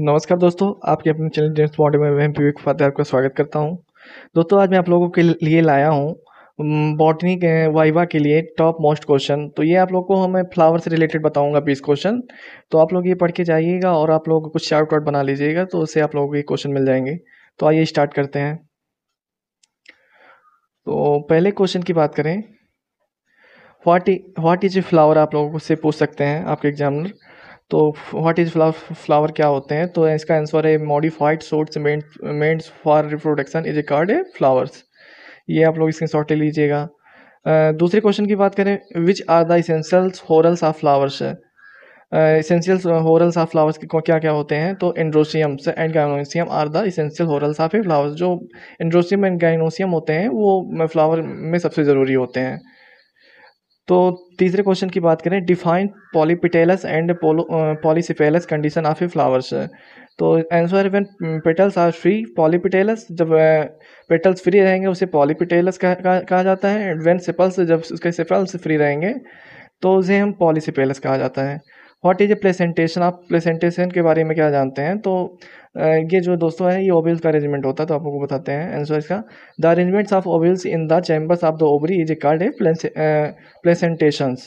नमस्कार दोस्तों आपके अपने चैनल जेम्स बॉन्ड में मैं विवेक फाते आपका स्वागत करता हूं दोस्तों आज मैं आप लोगों के लिए लाया हूं बॉटनी के वाइवा के लिए टॉप मोस्ट क्वेश्चन तो ये आप लोगों को हमें फ्लावर से रिलेटेड बताऊंगा बीस क्वेश्चन तो आप लोग ये पढ़ के जाइएगा और आप लोग कुछ शार्ट आउट बना लीजिएगा तो उससे आप लोगों को ये क्वेश्चन मिल जाएंगे तो आइए स्टार्ट करते हैं तो पहले क्वेश्चन की बात करें what what is a flower आप लोगों से पूछ सकते हैं आपके एग्जामिनर तो व्हाट इज़ फ्लावर फ्लावर क्या होते हैं तो इसका आंसर है modified shoots meant for reproduction is a called a flowers ये आप लोग स्क्रीन शॉट ले लीजिएगा दूसरे क्वेश्चन की बात करें which are the essentials whorls of flowers essentials whorls of flowers के क्या क्या होते हैं तो androeciums and gynoecium are the essential whorls of a flowers जो एंड्रोसियम एंड गाइनोसियम होते हैं वो फ्लावर में सबसे ज़रूरी होते हैं तो तीसरे क्वेश्चन की बात करें define polypetalous and polysepalous condition of a flowers तो answer one petals are free polypetalous जब पेटल्स फ्री रहेंगे उसे पॉलीपिटेलस कहा, कहा, जाता है एंड वेन सिपल्स जब उसके सिपल्स फ्री रहेंगे तो उसे हम पॉलीसिपेलस कहा जाता है व्हाट इज़ ए प्लेसेंटेशन आप प्लेसेंटेशन के बारे में क्या जानते हैं तो ये जो दोस्तों है ये ओबिल्स का अरेंजमेंट होता है तो आपको बताते हैं आंसर इसका the arrangements of ovules in the chambers of the ovary is a called a placentations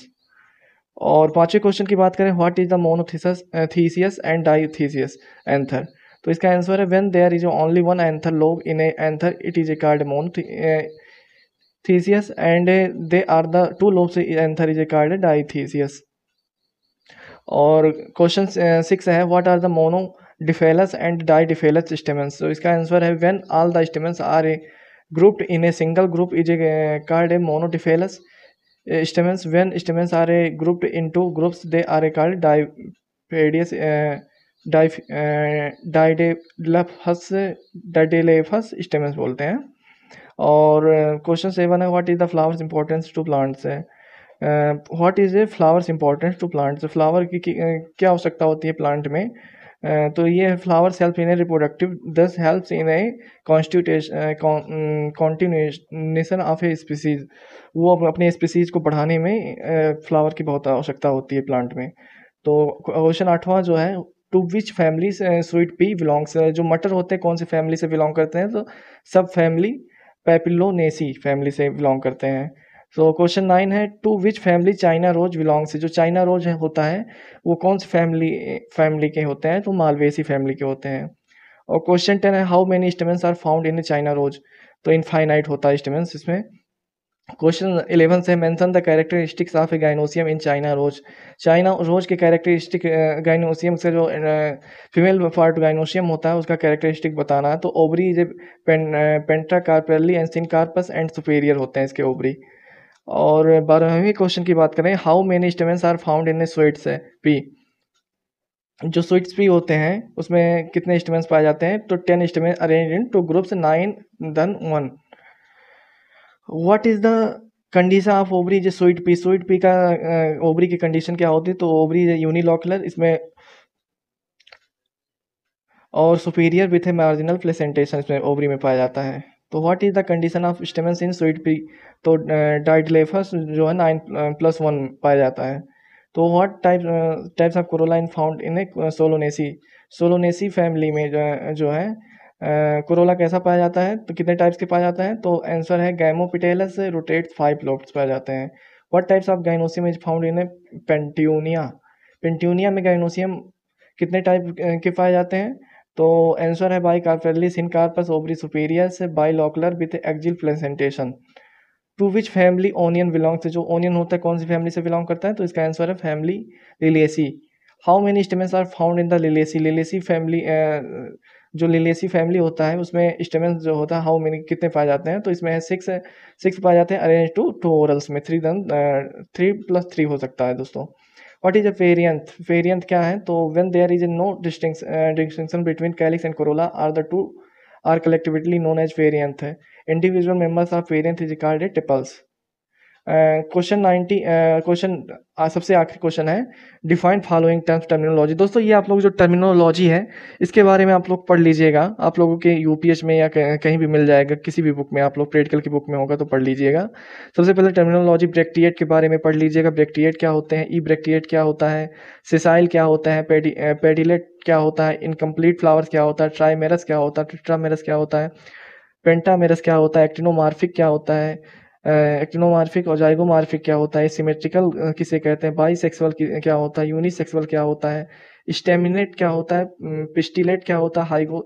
और पांचवे क्वेश्चन की बात करें what is the monothecous and dithecous anther तो इसका आंसर है when there is only one anther lobe in a anther it is a called monothecous and they are the two lobes anther is a called dithecous और question six uh, है what are the monoadelphous and diadelphous stamens तो इसका answer है when all the stamens are a grouped in a single group is a called a monoadelphous stamens when stamens are a grouped in two groups they are a called diadelphous diadelphous diadelphous diadelphous stamens बोलते हैं और question uh, seven है what is the flowers importance to plants है what is a flowers important to plants flower की, क्या आवश्यकता होती है प्लांट में uh, तो ये flowers help in a reproductive thus helps in a continuation of a species वो अपने स्पीसीज को बढ़ाने में फ्लावर uh, की बहुत आवश्यकता होती है प्लांट में तो क्वेश्चन आठवां जो है to which family sweet pea belongs जो मटर होते हैं कौन से फैमिली से बिलोंग करते हैं तो सब फैमिली पेपिलोनेसी फैमिली से बिलोंग करते हैं सो क्वेश्चन नाइन है to which family China rose belong से जो चाइना रोज है, होता है वो कौन से फैमिली फैमिली के होते हैं तो मालवेसी फैमिली के होते हैं और क्वेश्चन टेन है how many stamens are found in China rose तो इनफाइनाइट होता है स्टेमेंट्स इसमें क्वेश्चन इलेवन से mention the characteristics of a gynoecium in China rose China rose के कैरेक्टरिस्टिक गाइनोसियम से जो फीमेल पार्ट गाइनोसियम होता है उसका कैरेक्टरिस्टिक बताना है तो ओबरी जे pentacarpellary and syncarpous and superior होते हैं इसके ओबरी और बारहवीं क्वेश्चन की बात करें how many stamens are found in sweets pea जो स्वीट्स पी होते हैं उसमें कितने स्टेमेंट्स पाए जाते हैं तो ten stamen arrange in two groups nine then one what is the condition of ovary जो स्वीट पी स्वीट पी का ओवरी की कंडीशन क्या होती है तो ओवरी यूनिलॉकुलर इसमें और superior with a marginal placentation इसमें ओवरी में पाया जाता है तो what is the condition of stamens in sweet pea तो डाइटलेफस जो है नाइन प्लस वन पाया जाता है तो what type types of corolla found in a solanaceae solanaceae family में जो, है कोरोला कैसा पाया जाता है तो कितने टाइप्स के पाया जाता है तो आंसर है गैमोपिटेलस रोटेट फाइव लोब्स पाए जाते हैं what types of gynoecium is found in a petunia petunia में गाइनोसियम कितने टाइप के पाए जाते हैं तो आंसर है bicarpellary syncarpous ovary superior से bilocular with axile placentation to which family onion belongs जो ओनियन होता है कौन सी फैमिली से बिलोंग करता है तो इसका आंसर है family liliaceae how many stamens are found in the liliaceae liliaceae family जो लिलेसी फैमिली होता है उसमें स्टेमेंट्स जो होता है हाउ मेनी कितने पाए जाते हैं तो इसमें है सिक्स सिक्स पाए जाते हैं अरेंज टू टू ओरल्स में three then three plus three हो सकता है दोस्तों वट इज अ वेरियंथ वेरियंथ क्या है तो when there is a no distinction between calyx and corolla are the two are collectively known as perianth है individual members of perianth is called a tepals question ninety question सबसे आखिरी question है defined following terms terminology दोस्तों ये आप लोग जो terminology है इसके बारे में आप लोग पढ़ लीजिएगा आप लोगों के यूपीएस में या कहीं भी मिल जाएगा किसी भी बुक में आप लोग प्रेडिकल की बुक में होगा तो पढ़ लीजिएगा सबसे पहले टर्मिनोलॉजी ब्रेक्टिएट के बारे में पढ़ लीजिएगा ब्रेक्टिएट क्या होते हैं ई e ब्रेक्टिएट क्या होता है सिसाइल क्या होता है पेडी पेडिलेट क्या होता है इनकम्प्लीट फ्लावर्स क्या होता है ट्राईमेरस क्या होता है मेरस क्या होता है पेंटामेरस क्या होता है एक्टिनोमार्फिक क्या होता है एक्टिनोमार्फिक और जाइगोमार्फिक क्या होता है सिमेट्रिकल किसे कहते हैं सेक्सुअल क्या होता है यूनिसेक्सुअल क्या होता है स्टेमिनेट क्या होता है पिस्टिलेट क्या होता है हाइगो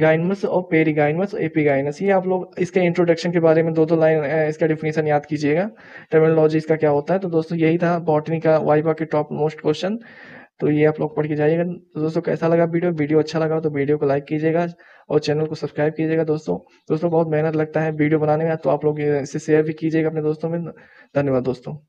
गाइनमस और पेरीगाइनमस और एपीगाइनस ये आप लोग इसके इंट्रोडक्शन के बारे में दो दो लाइन इसका डिफिनेशन याद कीजिएगा टर्मिनोलॉजी इसका क्या होता है तो दोस्तों यही था बॉटनी का वाइबा के टॉप मोस्ट क्वेश्चन तो ये आप लोग पढ़ के जाइएगा तो दोस्तों कैसा लगा वीडियो वीडियो अच्छा लगा तो वीडियो को लाइक कीजिएगा और चैनल को सब्सक्राइब कीजिएगा दोस्तों दोस्तों बहुत मेहनत लगता है वीडियो बनाने में तो आप लोग इसे शेयर भी कीजिएगा अपने दोस्तों में धन्यवाद दोस्तों